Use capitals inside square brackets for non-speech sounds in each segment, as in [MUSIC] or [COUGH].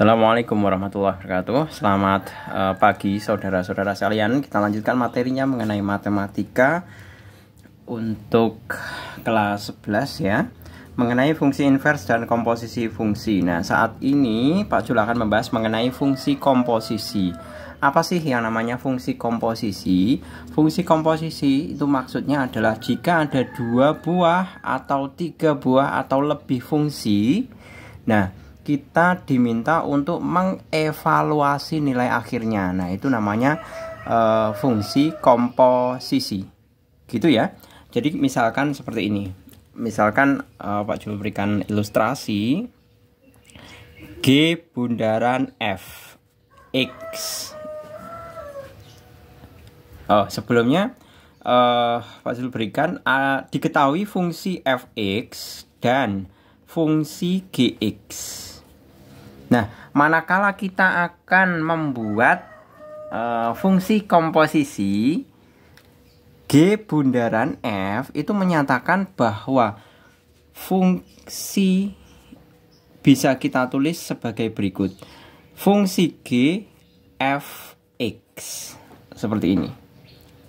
Assalamualaikum warahmatullahi wabarakatuh. Selamat uh, pagi saudara-saudara sekalian. Kita lanjutkan materinya mengenai matematika untuk kelas 11 ya. Mengenai fungsi invers dan komposisi fungsi. Nah, saat ini Pak Jul akan membahas mengenai fungsi komposisi. Apa sih yang namanya fungsi komposisi? Fungsi komposisi itu maksudnya adalah jika ada dua buah atau tiga buah atau lebih fungsi. Nah, kita diminta untuk mengevaluasi nilai akhirnya. Nah, itu namanya uh, fungsi komposisi. Gitu ya. Jadi misalkan seperti ini. Misalkan uh, Pak Jul berikan ilustrasi G bundaran F X. Oh, sebelumnya uh, Pak zul berikan uh, diketahui fungsi fx dan fungsi gx. Nah, manakala kita akan membuat uh, fungsi komposisi G bundaran F itu menyatakan bahwa fungsi bisa kita tulis sebagai berikut. Fungsi G F X seperti ini.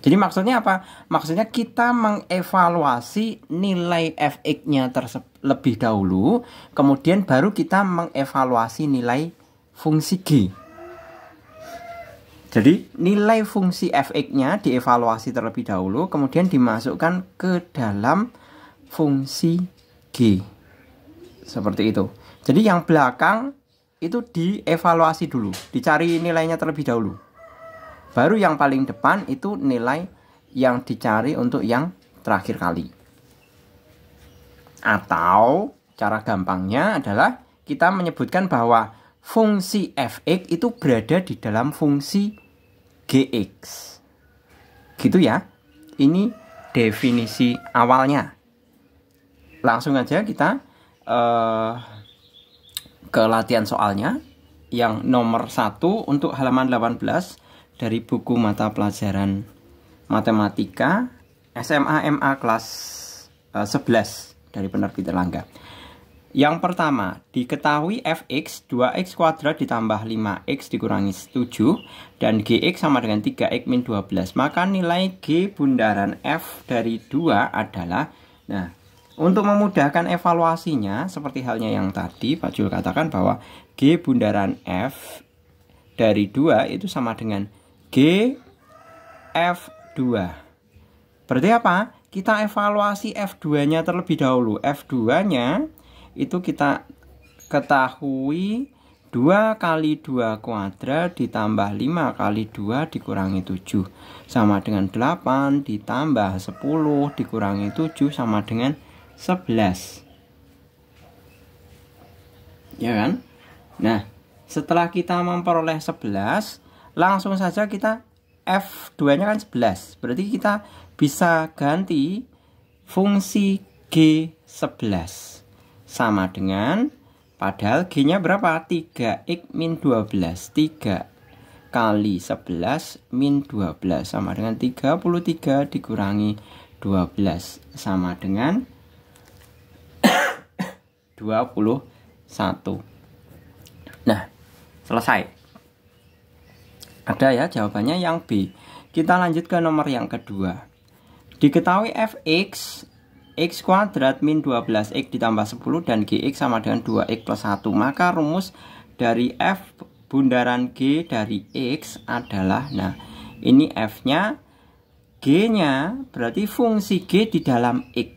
Jadi maksudnya apa? Maksudnya kita mengevaluasi nilai FX-nya terlebih dahulu, kemudian baru kita mengevaluasi nilai fungsi G. Jadi nilai fungsi FX-nya dievaluasi terlebih dahulu, kemudian dimasukkan ke dalam fungsi G. Seperti itu. Jadi yang belakang itu dievaluasi dulu, dicari nilainya terlebih dahulu. Baru yang paling depan itu nilai yang dicari untuk yang terakhir kali. Atau cara gampangnya adalah kita menyebutkan bahwa fungsi fx itu berada di dalam fungsi gx. Gitu ya. Ini definisi awalnya. Langsung aja kita uh, ke latihan soalnya yang nomor satu untuk halaman 18 dari buku mata pelajaran matematika SMA MA kelas 11 e, dari penerbit Erlangga. Yang pertama, diketahui fx 2x kuadrat ditambah 5x dikurangi 7 dan gx sama dengan 3x min 12. Maka nilai g bundaran f dari 2 adalah nah, untuk memudahkan evaluasinya seperti halnya yang tadi Pak Jul katakan bahwa g bundaran f dari 2 itu sama dengan G F2. Berarti apa? Kita evaluasi F2-nya terlebih dahulu. F2-nya itu kita ketahui 2 kali 2 kuadrat ditambah 5 kali 2 dikurangi 7 sama dengan 8 ditambah 10 dikurangi 7 sama dengan 11 ya kan nah setelah kita memperoleh 11 langsung saja kita F2 nya kan 11 berarti kita bisa ganti fungsi G11 sama dengan padahal G nya berapa 3X min 12 3 kali 11 min 12 sama dengan 33 dikurangi 12 sama dengan 21 [COUGHS] nah selesai ada ya jawabannya yang B. Kita lanjut ke nomor yang kedua. Diketahui fx x kuadrat min 12x ditambah 10 dan gx sama dengan 2x plus 1 maka rumus dari f bundaran g dari x adalah nah ini f nya g nya berarti fungsi g di dalam x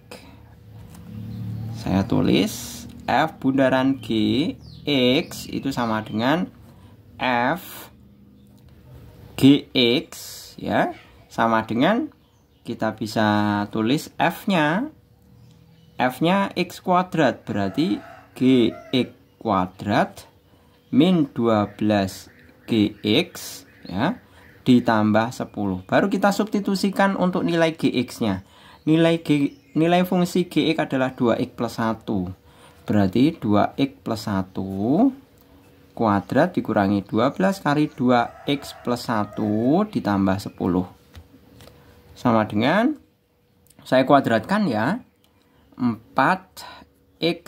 saya tulis f bundaran g x itu sama dengan f GX ya sama dengan kita bisa tulis F-nya F-nya X kuadrat berarti GX kuadrat min 12GX ya ditambah 10 baru kita substitusikan untuk nilai GX-nya nilai G, nilai fungsi GX adalah 2X plus 1 berarti 2X plus 1 kuadrat dikurangi 12 kali 2x plus 1 ditambah 10. Sama dengan, saya kuadratkan ya, 4x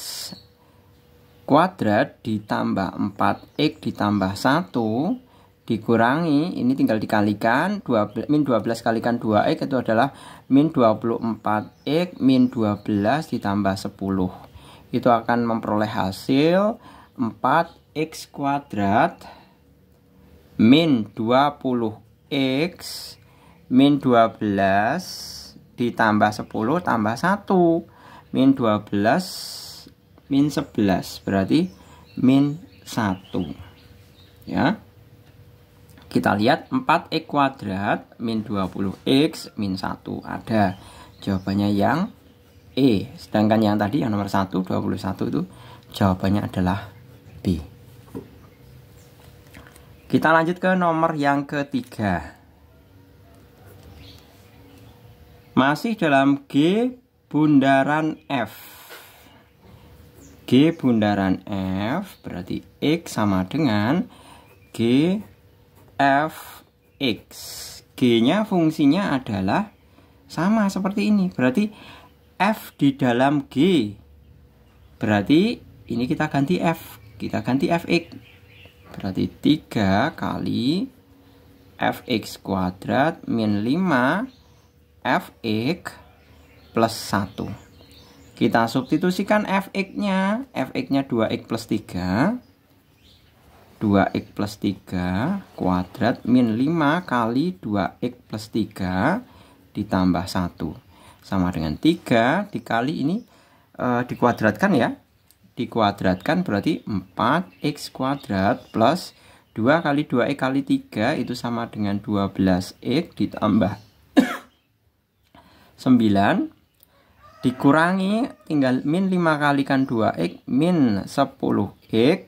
kuadrat ditambah 4x ditambah 1 dikurangi, ini tinggal dikalikan, 12, min 12 kalikan 2x itu adalah min 24x min 12 ditambah 10. Itu akan memperoleh hasil 4 X kuadrat min 20X min 12 ditambah 10 tambah 1 min 12 min 11 berarti min 1 ya kita lihat 4x kuadrat min 20x min 1 ada jawabannya yang E sedangkan yang tadi yang nomor 1 21 itu jawabannya adalah B kita lanjut ke nomor yang ketiga. Masih dalam G bundaran F. G bundaran F berarti X sama dengan G F X. G-nya fungsinya adalah sama seperti ini. Berarti F di dalam G. Berarti ini kita ganti F. Kita ganti Fx. Berarti 3 kali fx kuadrat min 5 fx plus 1. Kita substitusikan fx-nya. fx-nya 2x plus 3. 2x plus 3 kuadrat min 5 kali 2x plus 3 ditambah 1. Sama dengan 3 dikali ini e, dikuadratkan ya dikuadratkan berarti 4x kuadrat plus 2 kali 2 e kali 3 itu sama dengan 12x ditambah 9 [COUGHS] dikurangi tinggal min 5 kalikan 2x min 10x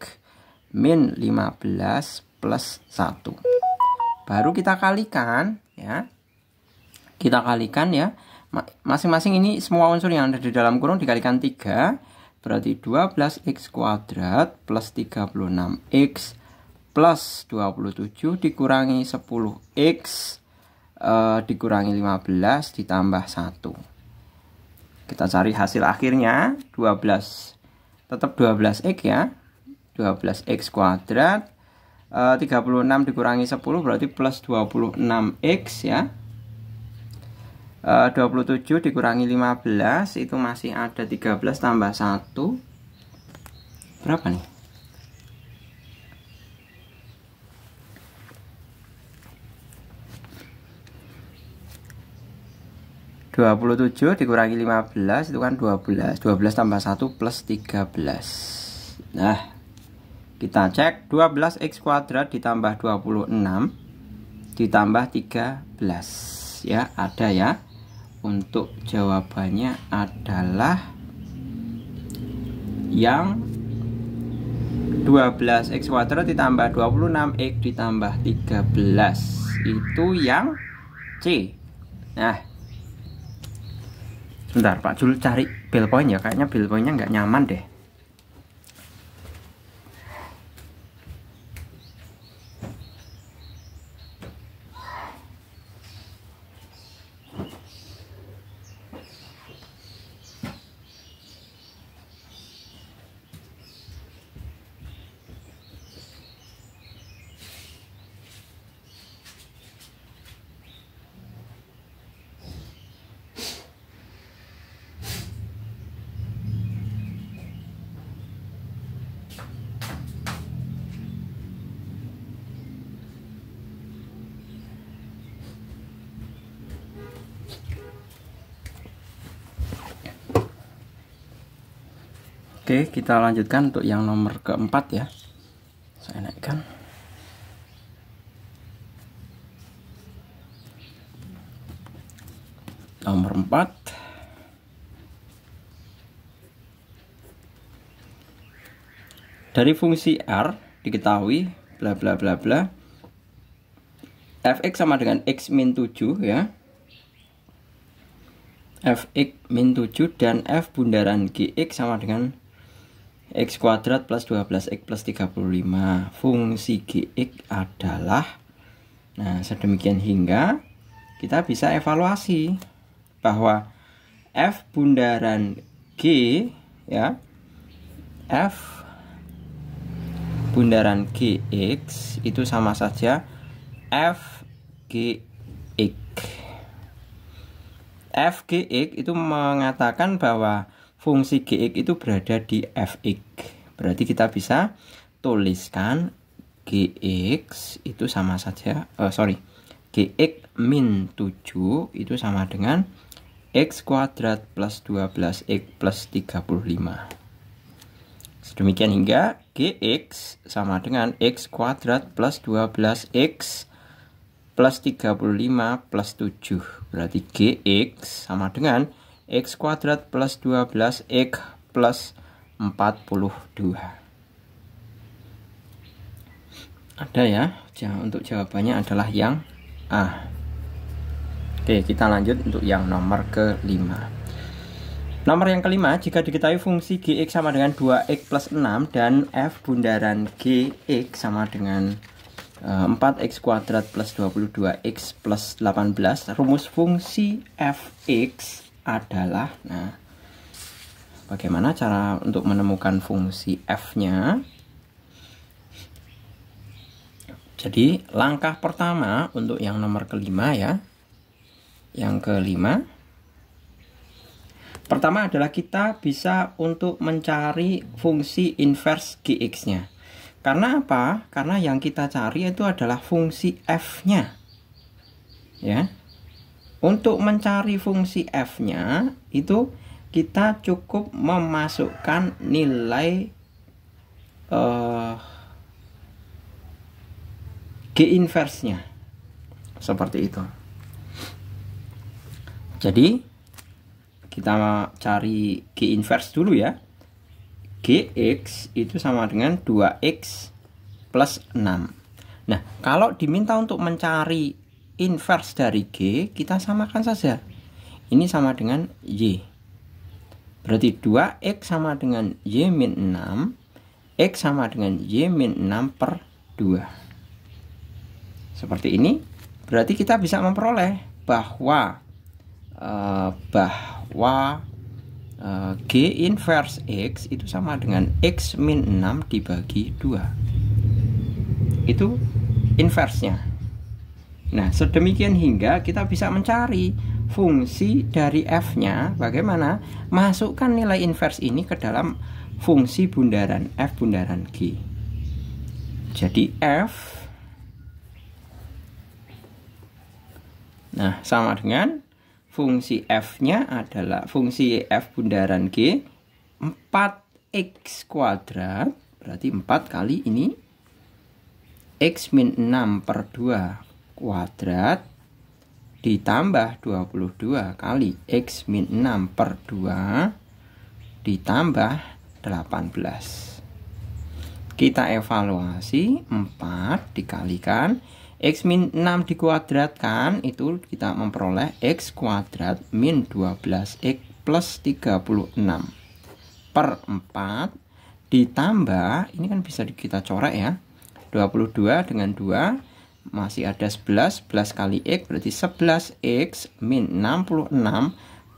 min 15 plus 1 baru kita kalikan ya kita kalikan ya masing-masing ini semua unsur yang ada di dalam kurung dikalikan 3 Berarti 12x kuadrat plus 36x plus 27 dikurangi 10x e, eh, dikurangi 15 ditambah 1. Kita cari hasil akhirnya 12 tetap 12x ya. 12x kuadrat e, eh, 36 dikurangi 10 berarti plus 26x ya Eh, puluh 27 dikurangi 15 itu masih ada 13 tambah 1 berapa nih Dua puluh tujuh dikurangi lima belas itu kan dua belas. Dua belas tambah satu plus tiga belas. Nah, kita cek dua belas x kuadrat ditambah dua puluh enam ditambah tiga belas ya, ada ya untuk jawabannya adalah yang 12x kuadrat ditambah 26x ditambah 13 itu yang C nah sebentar Pak Jul cari bill point ya kayaknya bill pointnya nggak nyaman deh Oke, kita lanjutkan untuk yang nomor keempat ya. Saya naikkan. Nomor empat Dari fungsi R diketahui bla bla bla bla fx sama dengan x min tujuh ya fx min tujuh dan f bundaran gx sama dengan X kuadrat plus 12X plus 35 Fungsi GX adalah Nah sedemikian hingga Kita bisa evaluasi Bahwa F bundaran G ya F bundaran GX itu sama saja F GX GX itu mengatakan bahwa fungsi gx itu berada di fx. Berarti kita bisa tuliskan gx itu sama saja, uh, sorry, gx min 7 itu sama dengan x kuadrat plus 12x plus 35. Sedemikian hingga gx sama dengan x kuadrat plus 12x plus 35 plus 7. Berarti gx sama dengan X kuadrat plus 12 X plus 42 Ada ya Untuk jawabannya adalah yang A Oke kita lanjut untuk yang nomor kelima Nomor yang kelima Jika diketahui fungsi GX sama dengan 2X plus 6 Dan F bundaran GX sama dengan 4x e, kuadrat plus 22x plus 18 Rumus fungsi fx adalah nah bagaimana cara untuk menemukan fungsi f-nya jadi langkah pertama untuk yang nomor kelima ya yang kelima pertama adalah kita bisa untuk mencari fungsi inverse gx-nya karena apa? Karena yang kita cari itu adalah fungsi f-nya. Ya. Untuk mencari fungsi f-nya itu kita cukup memasukkan nilai uh, g inversnya seperti itu. Jadi kita cari g inverse dulu ya. gx itu sama dengan 2x plus 6. Nah, kalau diminta untuk mencari inverse dari G kita samakan saja. Ini sama dengan Y. Berarti 2X sama dengan Y min 6. X sama dengan Y min 6 per 2. Seperti ini. Berarti kita bisa memperoleh bahwa eh, bahwa eh, G inverse X itu sama dengan X min 6 dibagi 2. Itu inversnya. Nah, sedemikian hingga kita bisa mencari fungsi dari f-nya bagaimana masukkan nilai invers ini ke dalam fungsi bundaran f bundaran g. Jadi f Nah, sama dengan fungsi f-nya adalah fungsi f bundaran g 4x kuadrat berarti 4 kali ini x min 6 per 2 kuadrat ditambah 22 kali X min 6 per 2 ditambah 18. Kita evaluasi 4 dikalikan X min 6 dikuadratkan itu kita memperoleh X kuadrat min 12X plus 36 per 4 ditambah ini kan bisa kita coret ya 22 dengan 2 masih ada 11 11 kali X berarti 11X min 66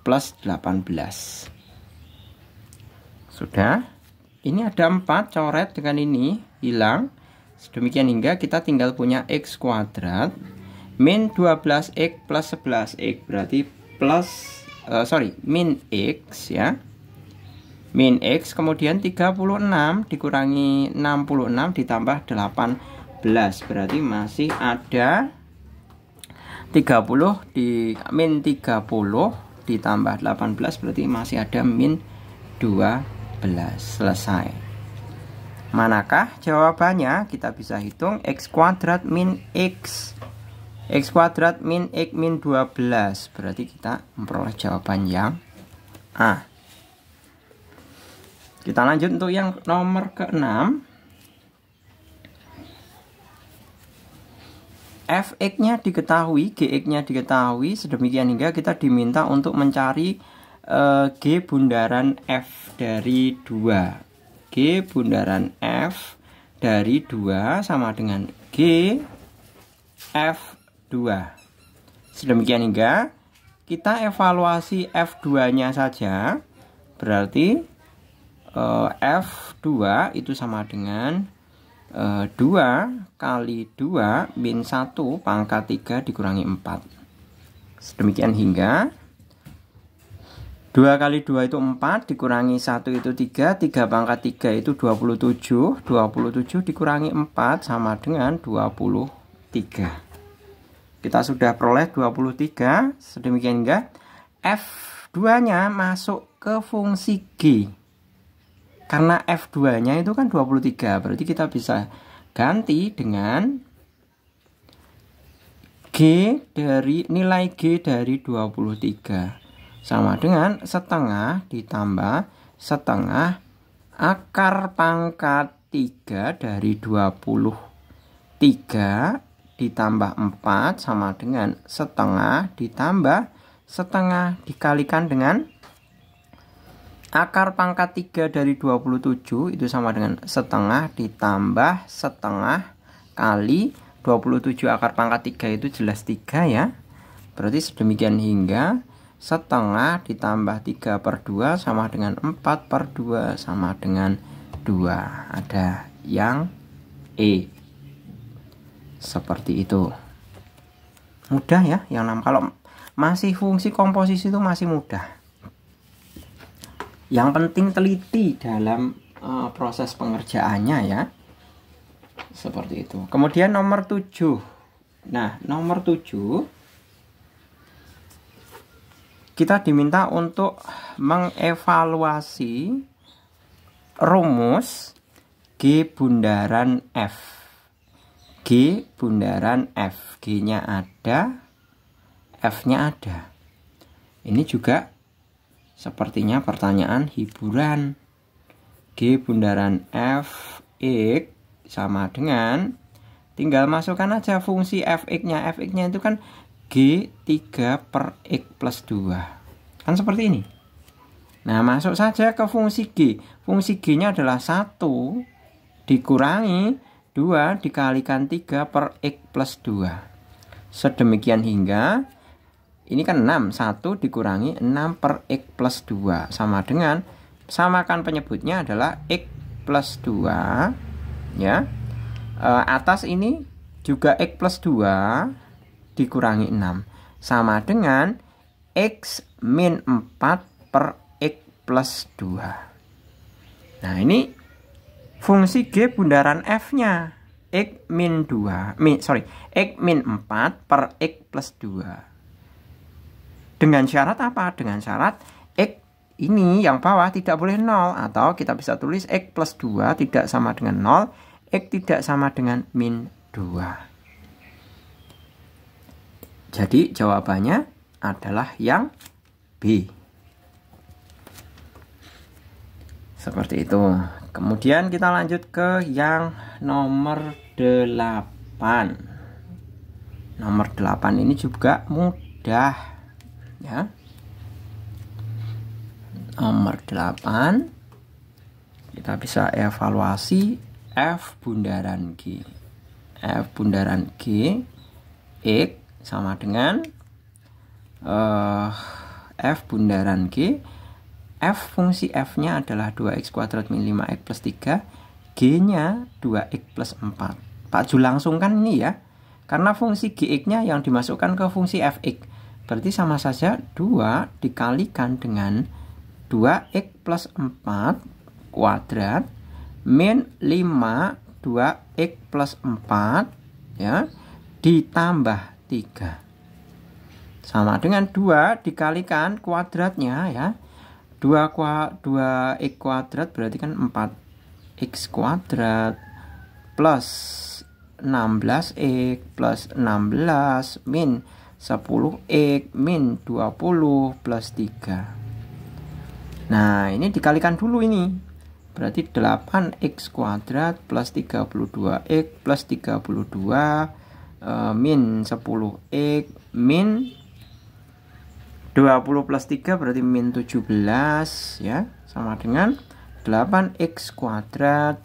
plus 18 sudah ini ada 4 coret dengan ini hilang sedemikian hingga kita tinggal punya X kuadrat min 12X plus 11X berarti plus uh, sorry min X ya min X kemudian 36 dikurangi 66 ditambah 8 berarti masih ada 30 di min 30 ditambah 18 berarti masih ada min 12 selesai manakah jawabannya kita bisa hitung x kuadrat min x x kuadrat min x min 12 berarti kita memperoleh jawaban yang A kita lanjut untuk yang nomor keenam 6 fx-nya diketahui, gx-nya diketahui, sedemikian hingga kita diminta untuk mencari e, g bundaran f dari 2. G bundaran f dari 2 sama dengan g f 2. Sedemikian hingga kita evaluasi f2-nya saja. Berarti e, eh, f2 itu sama dengan 2 eh, kali 2 min 1 pangkat 3 dikurangi 4 sedemikian hingga 2 kali 2 itu 4 dikurangi 1 itu 3 3 pangkat 3 itu 27 27 dikurangi 4 sama dengan 23 kita sudah peroleh 23 sedemikian hingga F2 nya masuk ke fungsi G karena F2-nya itu kan 23, berarti kita bisa ganti dengan G dari nilai G dari 23 sama dengan setengah ditambah setengah akar pangkat 3 dari 23 ditambah 4 sama dengan setengah ditambah setengah dikalikan dengan Akar pangkat 3 dari 27 itu sama dengan setengah ditambah setengah kali 27 akar pangkat 3 itu jelas 3 ya. Berarti sedemikian hingga setengah ditambah 3 per 2 sama dengan 4 per 2 sama dengan 2. Ada yang E. Seperti itu. Mudah ya yang 6. Kalau masih fungsi komposisi itu masih mudah. Yang penting teliti dalam uh, proses pengerjaannya ya. Seperti itu. Kemudian nomor 7. Nah, nomor 7 kita diminta untuk mengevaluasi rumus G bundaran F. G bundaran F. G-nya ada, F-nya ada. Ini juga Sepertinya pertanyaan hiburan. G bundaran f x sama dengan tinggal masukkan aja fungsi fx-nya. fx-nya itu kan G3 per X plus 2 Kan seperti ini Nah masuk saja ke fungsi G Fungsi G nya adalah 1 Dikurangi 2 dikalikan 3 per X plus 2 Sedemikian hingga ini kan 6, 1 dikurangi 6 per X plus 2 Sama dengan, samakan penyebutnya adalah X plus 2 ya. E, atas ini juga X plus 2 dikurangi 6 Sama dengan X min 4 per X plus 2 Nah ini fungsi G bundaran F-nya X min 2, min, sorry, X min 4 per X plus 2 dengan syarat apa? Dengan syarat X ini yang bawah tidak boleh 0 atau kita bisa tulis X plus 2 tidak sama dengan 0 X tidak sama dengan min 2 Jadi jawabannya adalah yang B Seperti itu Kemudian kita lanjut ke yang nomor 8 Nomor 8 ini juga mudah ya. Nomor 8 kita bisa evaluasi F bundaran G. F bundaran G X sama dengan uh, F bundaran G F fungsi F-nya adalah 2X kuadrat min 5X plus 3 G-nya 2X plus 4 Pak Ju langsung kan ini ya karena fungsi GX-nya yang dimasukkan ke fungsi FX Berarti sama saja 2 dikalikan dengan 2x plus 4 kuadrat min 5 2x plus 4 ya ditambah 3 sama dengan 2 dikalikan kuadratnya ya 2 kua, 2 x kuadrat berarti kan 4 x kuadrat plus 16 x plus 16 min 10x min 20 plus 3 nah ini dikalikan dulu ini berarti 8x kuadrat plus 32x plus 32 e, eh, min 10x min 20 plus 3 berarti min 17 ya sama dengan 8x kuadrat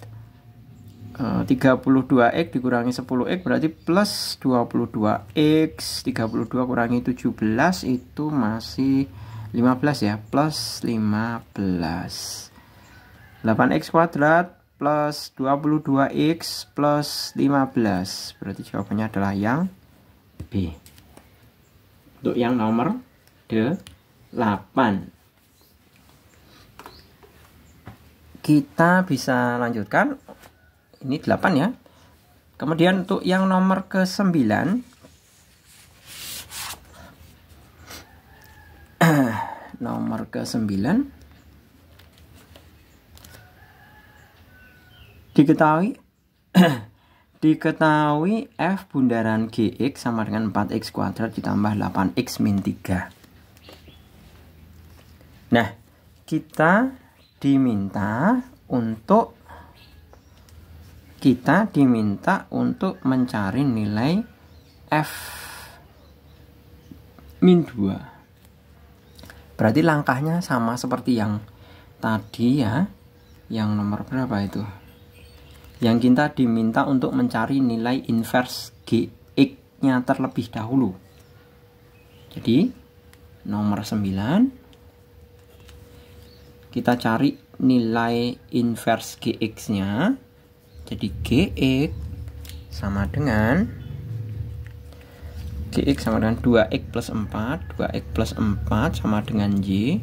32X eh, dikurangi 10X berarti plus 22X 32 kurangi 17 itu masih 15 ya plus 15 8X kuadrat plus 22X plus 15 berarti jawabannya adalah yang B untuk yang nomor 8 kita bisa lanjutkan ini 8 ya kemudian untuk yang nomor ke 9 [CLEARS THROAT] nomor ke 9 diketahui [CLEARS THROAT] diketahui F bundaran GX sama dengan 4X kuadrat ditambah 8X min 3 nah kita diminta untuk kita diminta untuk mencari nilai F min 2 berarti langkahnya sama seperti yang tadi ya yang nomor berapa itu yang kita diminta untuk mencari nilai inverse GX nya terlebih dahulu jadi nomor 9 kita cari nilai inverse GX nya jadi GX sama dengan GX sama dengan 2X plus 4 2X plus 4 sama dengan Y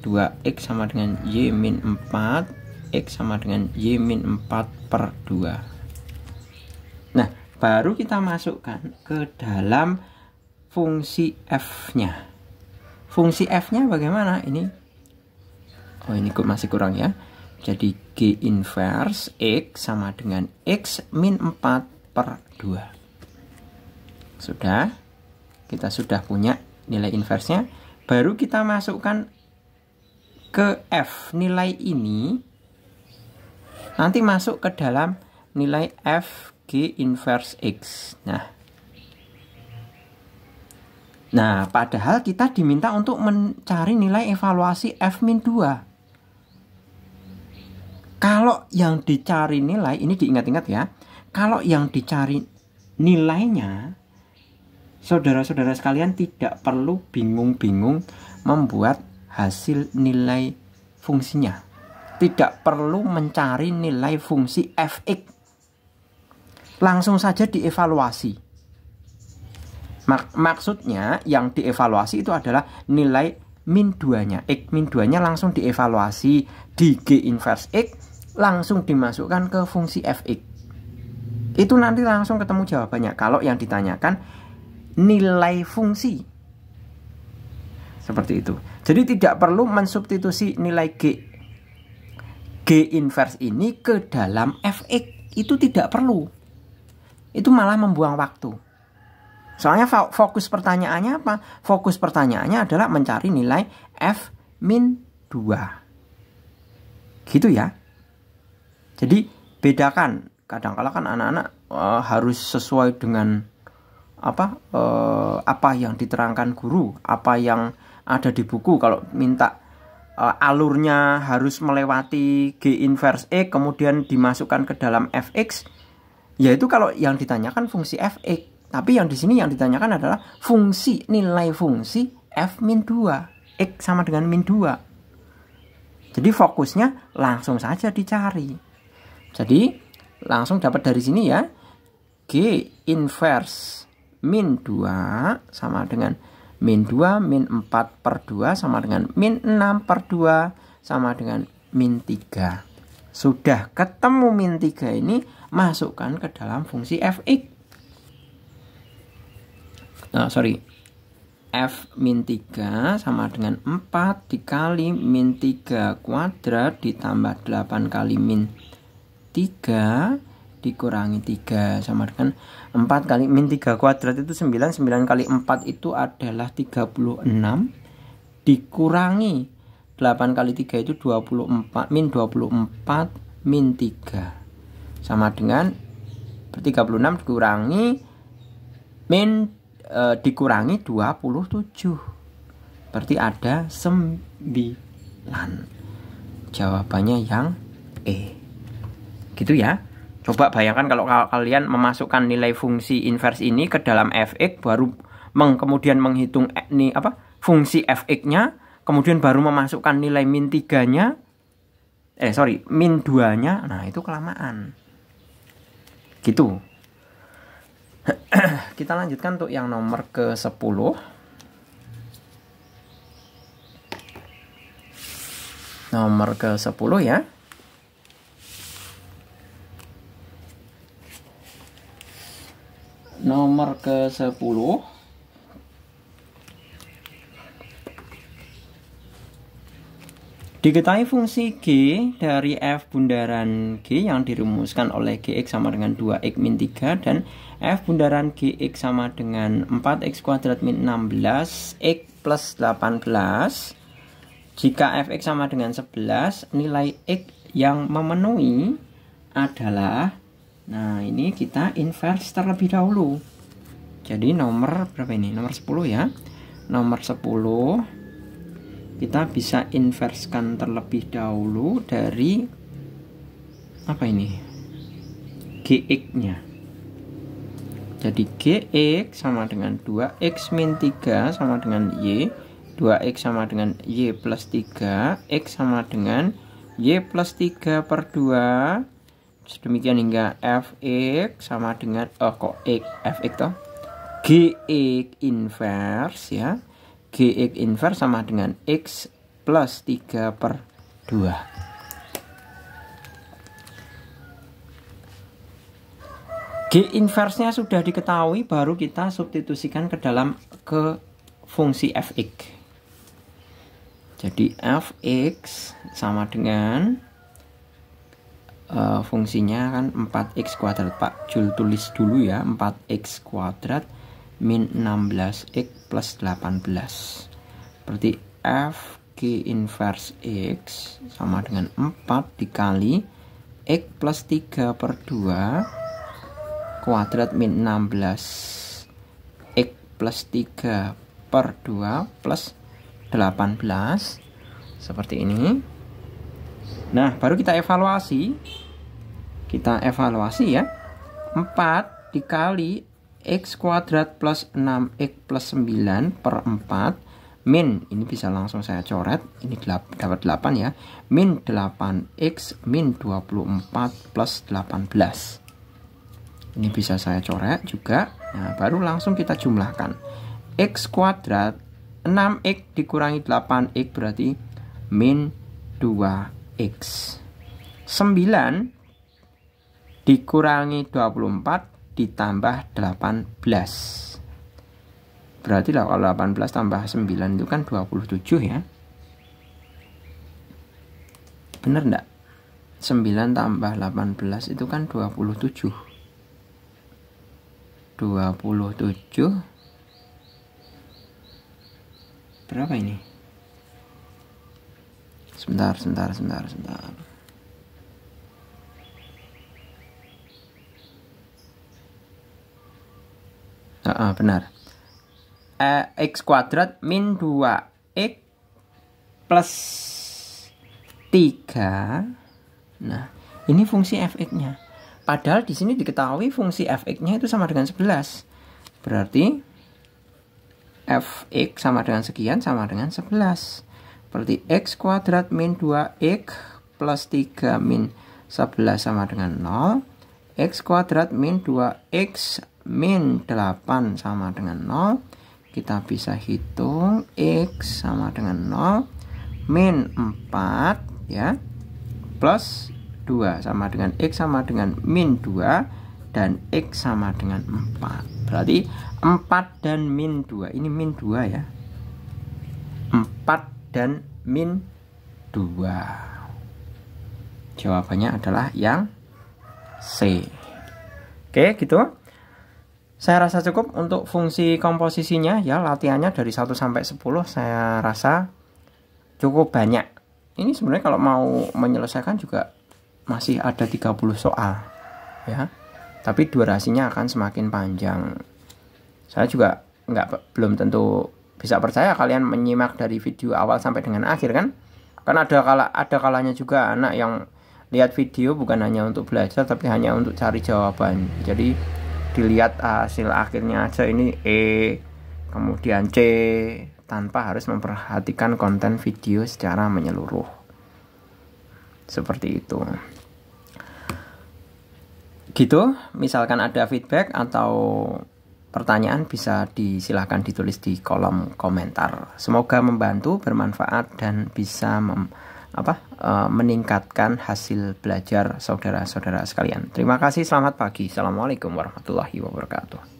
2X sama dengan Y min 4 X sama dengan Y min 4 per 2 Nah baru kita masukkan ke dalam fungsi F nya fungsi F nya bagaimana ini Oh ini masih kurang ya jadi G inverse X sama dengan X min 4 per 2. Sudah. Kita sudah punya nilai inversnya. Baru kita masukkan ke F. Nilai ini nanti masuk ke dalam nilai F G inverse X. Nah, Nah, padahal kita diminta untuk mencari nilai evaluasi F-2. min kalau yang dicari nilai, ini diingat-ingat ya. Kalau yang dicari nilainya, saudara-saudara sekalian tidak perlu bingung-bingung membuat hasil nilai fungsinya. Tidak perlu mencari nilai fungsi fx. Langsung saja dievaluasi. maksudnya yang dievaluasi itu adalah nilai min 2-nya. X min 2-nya langsung dievaluasi di G inverse X langsung dimasukkan ke fungsi fx. Itu nanti langsung ketemu jawabannya kalau yang ditanyakan nilai fungsi. Seperti itu. Jadi tidak perlu mensubstitusi nilai g. G inverse ini ke dalam fx itu tidak perlu. Itu malah membuang waktu. Soalnya fokus pertanyaannya apa? Fokus pertanyaannya adalah mencari nilai f min 2. Gitu ya. Jadi bedakan. kadang kala kan anak-anak uh, harus sesuai dengan apa uh, apa yang diterangkan guru, apa yang ada di buku. Kalau minta uh, alurnya harus melewati G inverse E kemudian dimasukkan ke dalam fx, yaitu kalau yang ditanyakan fungsi fx. Tapi yang di sini yang ditanyakan adalah fungsi nilai fungsi f min 2 x sama dengan min 2 jadi fokusnya langsung saja dicari jadi langsung dapat dari sini ya. G inverse min 2 sama dengan min 2, min 4 per 2 sama dengan min 6 per 2 sama dengan min 3. Sudah ketemu min 3 ini masukkan ke dalam fungsi fx. Oh, sorry. F min 3 sama dengan 4 dikali min 3 kuadrat ditambah 8 kali min 3 dikurangi 3 sama dengan 4 kali min 3 kuadrat itu 9 9 kali 4 itu adalah 36 dikurangi 8 kali 3 itu 24 min 24 min 3 sama dengan 36 dikurangi min e, dikurangi 27 berarti ada 9 jawabannya yang E gitu ya coba bayangkan kalau kalian memasukkan nilai fungsi invers ini ke dalam fx baru meng, kemudian menghitung ini e- apa fungsi fx-nya kemudian baru memasukkan nilai min 3 eh sorry min 2-nya nah itu kelamaan gitu [CLEARS THROAT] kita lanjutkan untuk yang nomor ke 10 nomor ke 10 ya nomor ke 10 Diketahui fungsi G dari F bundaran G yang dirumuskan oleh Gx sama dengan 2X min 3 dan F bundaran Gx sama dengan 4X kuadrat min 16 X plus 18 Jika Fx sama dengan 11 nilai X yang memenuhi adalah Nah, ini kita inverse terlebih dahulu. Jadi nomor berapa ini? Nomor 10 ya. Nomor 10 kita bisa inverskan terlebih dahulu dari apa ini? GX-nya. Jadi GX sama dengan 2X min 3 sama dengan Y 2X sama dengan Y plus 3 X sama dengan Y plus 3 per 2 sedemikian hingga fx sama dengan oh, kok x fx toh gx inverse ya gx inverse sama dengan x plus 3 per 2 G inversnya sudah diketahui baru kita substitusikan ke dalam ke fungsi fx. Jadi fx sama dengan uh, fungsinya kan 4x kuadrat Pak Jul tulis dulu ya 4x kuadrat min 16x plus 18 berarti f g inverse x sama dengan 4 dikali x plus 3 per 2 kuadrat min 16 x plus 3 per 2 plus 18 seperti ini nah baru kita evaluasi kita evaluasi ya. 4 dikali X kuadrat plus 6X plus 9 per 4 min ini bisa langsung saya coret ini dapat 8 ya min 8X min 24 plus 18 ini bisa saya coret juga nah, baru langsung kita jumlahkan X kuadrat 6X dikurangi 8X berarti min 2X 9 dikurangi 24 ditambah 18 berarti lah kalau 18 tambah 9 itu kan 27 ya bener enggak 9 tambah 18 itu kan 27 27 berapa ini sebentar sebentar sebentar sebentar uh, uh, benar uh, x kuadrat min 2x plus 3 nah ini fungsi fx nya padahal di sini diketahui fungsi fx nya itu sama dengan 11 berarti fx sama dengan sekian sama dengan 11 berarti x kuadrat min 2x plus 3 min 11 sama dengan 0 x kuadrat min 2x min 8 sama dengan 0 kita bisa hitung X sama dengan 0 min 4 ya plus 2 sama dengan X sama dengan min 2 dan X sama dengan 4 berarti 4 dan min 2 ini min 2 ya 4 dan min 2 jawabannya adalah yang C oke gitu saya rasa cukup untuk fungsi komposisinya ya latihannya dari 1 sampai 10 saya rasa cukup banyak. Ini sebenarnya kalau mau menyelesaikan juga masih ada 30 soal ya. Tapi durasinya akan semakin panjang. Saya juga nggak belum tentu bisa percaya kalian menyimak dari video awal sampai dengan akhir kan? Karena ada kala ada kalanya juga anak yang lihat video bukan hanya untuk belajar tapi hanya untuk cari jawaban. Jadi dilihat ah, hasil akhirnya aja ini E kemudian C tanpa harus memperhatikan konten video secara menyeluruh seperti itu gitu misalkan ada feedback atau pertanyaan bisa disilahkan ditulis di kolom komentar semoga membantu bermanfaat dan bisa mem apa uh, meningkatkan hasil belajar saudara-saudara sekalian. Terima kasih, selamat pagi. Assalamualaikum warahmatullahi wabarakatuh.